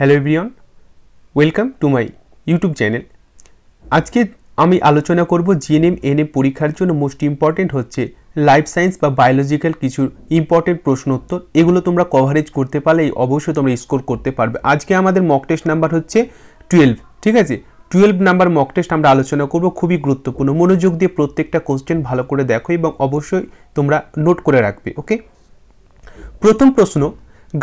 hello everyone welcome to my YouTube channel আজকে আমি আলোচনা করব জিএনএম এনএম পরীক্ষার জন্য মোস্ট ইম্পর্টেন্ট হচ্ছে লাইফ সায়েন্স বা বায়োলজিক্যাল কিছু ইম্পর্টেন্ট প্রশ্ন উত্তর এগুলো তোমরা কভারেজ করতে পারলে অবশ্যই তোমরা স্কোর করতে পারবে আজকে আমাদের মক টেস্ট নাম্বার হচ্ছে টুয়েলভ ঠিক আছে টুয়েলভ নাম্বার মক টেস্ট আমরা আলোচনা করব খুবই গুরুত্বপূর্ণ মনোযোগ দিয়ে প্রত্যেকটা কোশ্চেন ভালো করে দেখো এবং অবশ্যই তোমরা নোট করে রাখবে ওকে প্রথম প্রশ্ন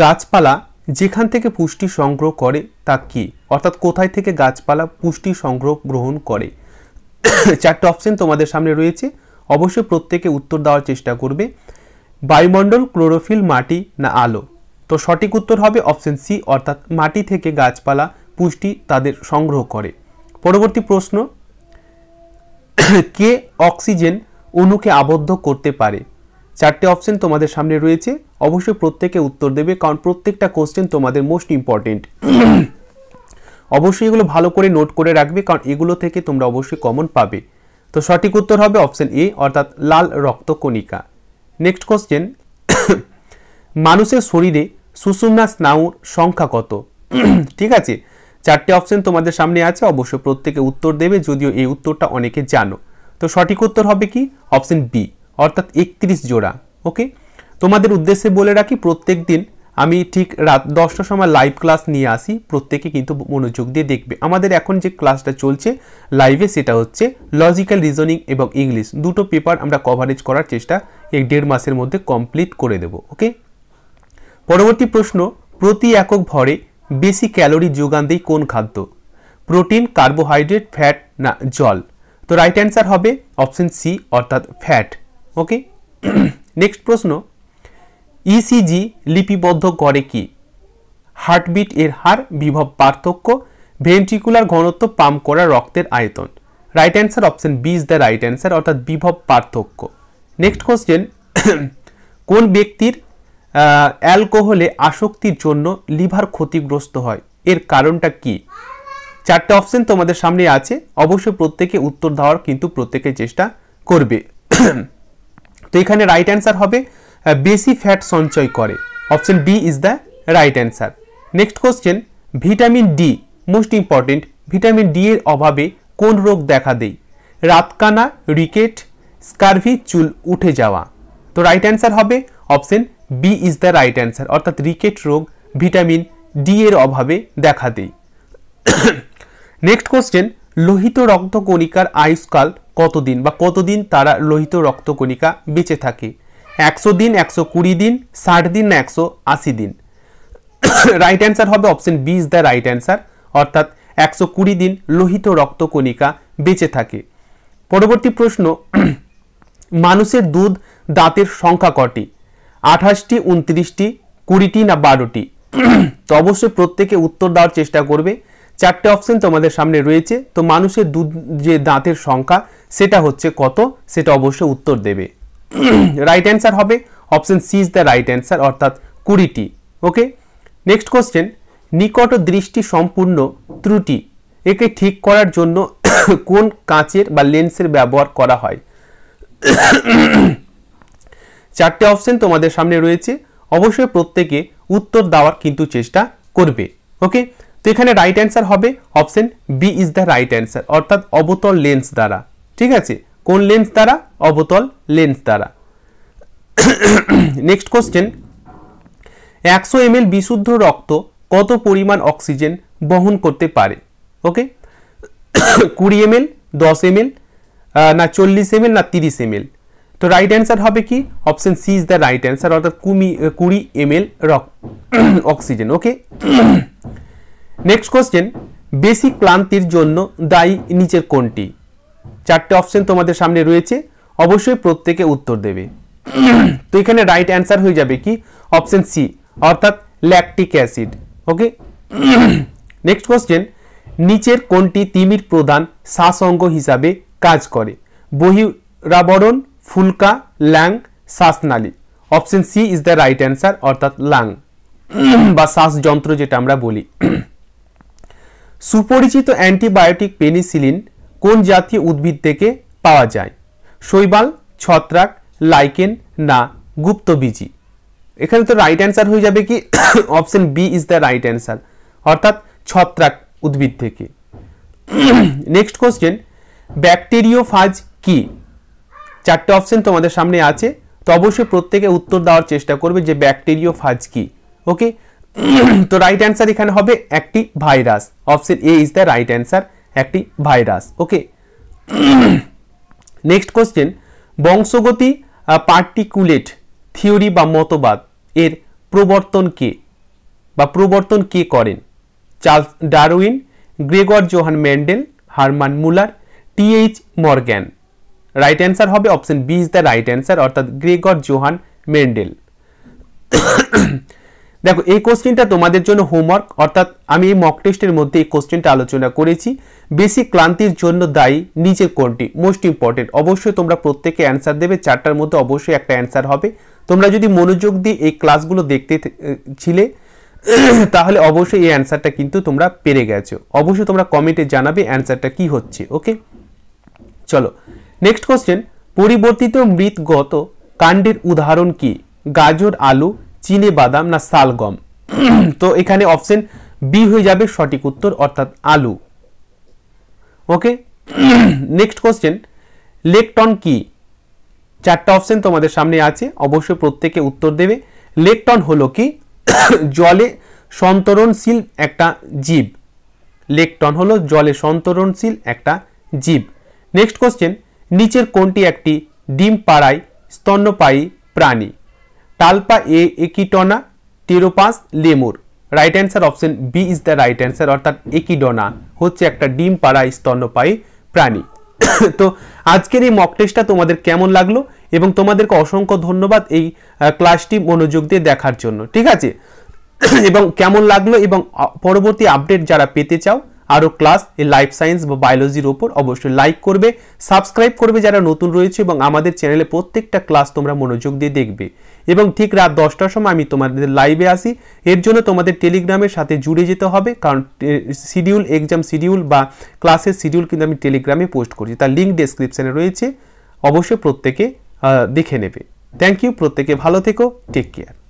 গাছপালা যেখান থেকে পুষ্টি সংগ্রহ করে তা কি অর্থাৎ কোথায় থেকে গাছপালা পুষ্টি সংগ্রহ গ্রহণ করে চারটে অপশন তোমাদের সামনে রয়েছে অবশ্যই প্রত্যেকে উত্তর দেওয়ার চেষ্টা করবে বায়ুমণ্ডল ক্লোরোফিল মাটি না আলো তো সঠিক উত্তর হবে অপশন সি অর্থাৎ মাটি থেকে গাছপালা পুষ্টি তাদের সংগ্রহ করে পরবর্তী প্রশ্ন কে অক্সিজেন অণুকে আবদ্ধ করতে পারে চারটে অপশন তোমাদের সামনে রয়েছে অবশ্যই প্রত্যেকে উত্তর দেবে কারণ প্রত্যেকটা কোশ্চেন তোমাদের মোস্ট ইম্পর্টেন্ট অবশ্যই এগুলো ভালো করে নোট করে রাখবে কারণ এগুলো থেকে তোমরা অবশ্যই কমন পাবে তো সঠিক উত্তর হবে অপশন এ অর্থাৎ লাল রক্তকণিকা নেক্সট কোশ্চেন মানুষের শরীরে সুষুম্না স্নায়ুর সংখ্যা কত ঠিক আছে চারটে অপশন তোমাদের সামনে আছে অবশ্যই প্রত্যেকে উত্তর দেবে যদিও এই উত্তরটা অনেকে জানো তো সঠিক উত্তর হবে কি অপশন বি অর্থাৎ একত্রিশ জোড়া ওকে তোমাদের উদ্দেশ্যে বলে রাখি প্রত্যেক দিন আমি ঠিক রাত দশটার সময় লাইভ ক্লাস নিয়ে আসি প্রত্যেকে কিন্তু মনোযোগ দিয়ে দেখবে আমাদের এখন যে ক্লাসটা চলছে লাইভে সেটা হচ্ছে লজিক্যাল রিজনিং এবং ইংলিশ দুটো পেপার আমরা কভারেজ করার চেষ্টা এক দেড় মাসের মধ্যে কমপ্লিট করে দেব ওকে পরবর্তী প্রশ্ন প্রতি একক ভরে বেশি ক্যালোরি যোগান দেয় কোন খাদ্য প্রোটিন কার্বোহাইড্রেট ফ্যাট না জল তো রাইট অ্যান্সার হবে অপশন সি অর্থাৎ ফ্যাট ওকে নেক্সট প্রশ্ন ইসিজি e লিপিবদ্ধ করে কি হার্টবিট এর হার বিভব পার্থক্য ভেন্ট্রিকুলার ঘনত্ব পাম্প করা রক্তের আয়তন right answer option B is the right answer অর্থাৎ বিভব পার্থক্য নেক্সট কোশ্চেন কোন ব্যক্তির অ্যালকোহলে আসক্তির জন্য লিভার ক্ষতিগ্রস্ত হয় এর কারণটা কি চারটে অপশন তোমাদের সামনে আছে অবশ্যই প্রত্যেকে উত্তর দেওয়ার কিন্তু প্রত্যেকে চেষ্টা করবে তো এখানে রাইট অ্যান্সার হবে বেশি ফ্যাট সঞ্চয় করে option B is the right answer next question vitamin D most important vitamin D এর অভাবে কোন রোগ দেখা দেয় রাতকানা রিকেট স্কারভি চুল উঠে যাওয়া তো রাইট অ্যান্সার হবে option B is the right answer অর্থাৎ রিকেট রোগ ভিটামিন ডি এর অভাবে দেখা দেয় নেক্সট কোশ্চেন লোহিত রক্তকণিকার আয়ুষ্কাল কতদিন বা কতদিন তারা লোহিত রক্তকণিকা বেঁচে থাকে একশো দিন একশো কুড়ি দিন ষাট দিন না একশো আশি দিন রাইট অ্যান্সার হবে option B is the right answer অর্থাৎ একশো কুড়ি দিন লোহিত রক্তকণিকা বেঁচে থাকে পরবর্তী প্রশ্ন মানুষের দুধ দাঁতের সংখ্যা কটি আঠাশটি উনত্রিশটি কুড়িটি না বারোটি তো অবশ্যই প্রত্যেকে উত্তর দেওয়ার চেষ্টা করবে চারটে অপশন তোমাদের সামনে রয়েছে তো মানুষের দুধ যে দাঁতের সংখ্যা সেটা হচ্ছে কত সেটা অবশ্যই উত্তর দেবে রাইট অ্যান্সার হবে option C is the right answer অর্থাৎ কুড়িটি ওকে নেক্সট কোশ্চেন নিকট দৃষ্টি সম্পূর্ণ ত্রুটি একে ঠিক করার জন্য কোন কাঁচের বা লেন্সের ব্যবহার করা হয় চারটে অপশন তোমাদের সামনে রয়েছে অবশ্যই প্রত্যেকে উত্তর দেওয়ার কিন্তু চেষ্টা করবে ওকে তো এখানে রাইট অ্যান্সার হবে option B is the right answer অর্থাৎ অবতল লেন্স দ্বারা ঠিক আছে কোন লেন্স দ্বারা অবতল লেন্স দ্বারা নেক্সট কোশ্চেন একশো এম বিশুদ্ধ রক্ত কত পরিমাণ অক্সিজেন বহন করতে পারে ওকে কুড়ি এম এল দশ এম না চল্লিশ এম না তিরিশ এম তো রাইট অ্যান্সার হবে কি option C is the right answer অর্থাৎ কুমি কুড়ি এম এল রক অক্সিজেন ওকে নেক্সট কোয়েশ্চেন বেশি ক্লান্তির জন্য দায়ী নিচের কোনটি চারটে অপশন তোমাদের সামনে রয়েছে অবশ্যই প্রত্যেকে উত্তর দেবে তো এখানে রাইট অ্যান্সার হয়ে যাবে কি অপশন সি অর্থাৎ lactic acid okay next question নিচের কোনটি তিমির প্রধান শ্বাসঙ্গ হিসাবে কাজ করে বহিরাবরণ ফুলকা ল্যাং শ্বাসনালী option C is the right answer অর্থাৎ লাং বা শ্বাসযন্ত্র যেটা আমরা বলি সুপরিচিত অ্যান্টিবায়োটিক পেনিসিলিন কোন জাতীয় উদ্ভিদ থেকে পাওয়া যায় শৈবাল ছত্রাক লাইকেন না গুপ্তবীজি এখানে তো রাইট অ্যান্সার হয়ে যাবে কি option B is the right answer অর্থাৎ ছত্রাক উদ্ভিদ থেকে নেক্সট কোশ্চেন ফাজ কি চারটে অপশন তোমাদের সামনে আছে তো অবশ্যই প্রত্যেকে উত্তর দেওয়ার চেষ্টা করবে যে ফাজ কি ওকে তো রাইট অ্যান্সার এখানে হবে একটি virus option A is the right answer একটি ভাইরাস ওকে নেক্সট কোশ্চেন বংশগতি পার্টিকুলেট থিওরি বা মতবাদ এর প্রবর্তন কে বা প্রবর্তন কে করেন Charles Darwin Gregor Johann Mendel Hermann Muller TH Morgan right answer হবে option B is the right answer অর্থাৎ গ্রেগর জোহান ম্যান্ডেল দেখো এই কোশ্চেনটা তোমাদের জন্য হোমওয়ার্ক অর্থাৎ আমি এই মক টেস্টের মধ্যে এই কোশ্চেনটা আলোচনা করেছি বেশি ক্লান্তির জন্য দায়ী নিজের কোনটি মোস্ট ইম্পর্টেন্ট অবশ্যই তোমরা প্রত্যেকে অ্যান্সার দেবে চারটার মধ্যে অবশ্যই একটা অ্যান্সার হবে তোমরা যদি মনোযোগ দিয়ে এই ক্লাসগুলো দেখতে ছিলে তাহলে অবশ্যই এই অ্যান্সারটা কিন্তু তোমরা পেরে গেছো অবশ্যই তোমরা কমেন্টে জানাবে অ্যান্সারটা কি হচ্ছে ওকে চলো নেক্সট কোশ্চেন পরিবর্তিত মৃৎগত কাণ্ডের উদাহরণ কি গাজর আলু চিনে বাদাম না শালগম তো এখানে অপশন বি হয়ে যাবে সঠিক উত্তর অর্থাৎ আলু ওকে নেক্সট কোশ্চেন লেকটন কি চারটা অপশন তোমাদের সামনে আছে অবশ্যই প্রত্যেকে উত্তর দেবে লেকটন হলো কি জলে সন্তরণশীল একটা জীব লেকটন হলো জলে সন্তরণশীল একটা জীব নেক্সট কোশ্চেন নিচের কোনটি একটি ডিম পাড়ায় স্তন্যপায়ী প্রাণী টালপা এ echidna Pteropus lemur right answer option B is the right answer অর্থাৎ একিডনা হচ্ছে একটা ডিম পাড়া স্তন্যপায়ী প্রাণী তো আজকের এই মক টেস্টটা তোমাদের কেমন লাগলো এবং তোমাদেরকে অসংখ্য ধন্যবাদ এই ক্লাসটি মনোযোগ দিয়ে দেখার জন্য ঠিক আছে এবং কেমন লাগলো এবং পরবর্তী আপডেট যারা পেতে চাও আরও ক্লাস এই লাইফ সায়েন্স বা বায়োলজির ওপর অবশ্যই লাইক করবে সাবস্ক্রাইব করবে যারা নতুন রয়েছে এবং আমাদের চ্যানেলে প্রত্যেকটা ক্লাস তোমরা মনোযোগ দিয়ে দেখবে এবং ঠিক রাত দশটার সময় আমি তোমাদের লাইভে আসি এর জন্য তোমাদের টেলিগ্রামের সাথে জুড়ে যেতে হবে কারণ শিডিউল এক্সাম শিডিউল বা ক্লাসের শিডিউল কিন্তু আমি টেলিগ্রামে পোস্ট করছি তার লিঙ্ক ডিসক্রিপশানে রয়েছে অবশ্যই প্রত্যেকে দেখে নেবে থ্যাংক ইউ প্রত্যেকে ভালো থেকো টেক কেয়ার